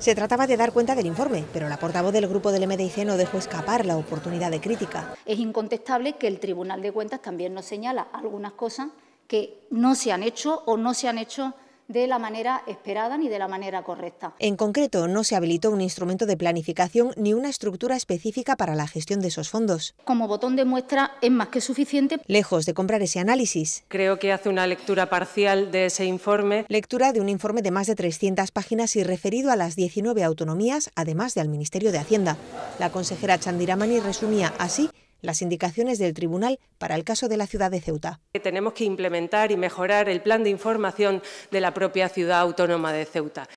Se trataba de dar cuenta del informe, pero la portavoz del grupo del MDIC no dejó escapar la oportunidad de crítica. Es incontestable que el Tribunal de Cuentas también nos señala algunas cosas que no se han hecho o no se han hecho de la manera esperada ni de la manera correcta. En concreto, no se habilitó un instrumento de planificación ni una estructura específica para la gestión de esos fondos. Como botón de muestra es más que suficiente. Lejos de comprar ese análisis. Creo que hace una lectura parcial de ese informe. Lectura de un informe de más de 300 páginas y referido a las 19 autonomías, además del Ministerio de Hacienda. La consejera Chandiramani resumía así las indicaciones del Tribunal para el caso de la ciudad de Ceuta. Tenemos que implementar y mejorar el plan de información de la propia ciudad autónoma de Ceuta.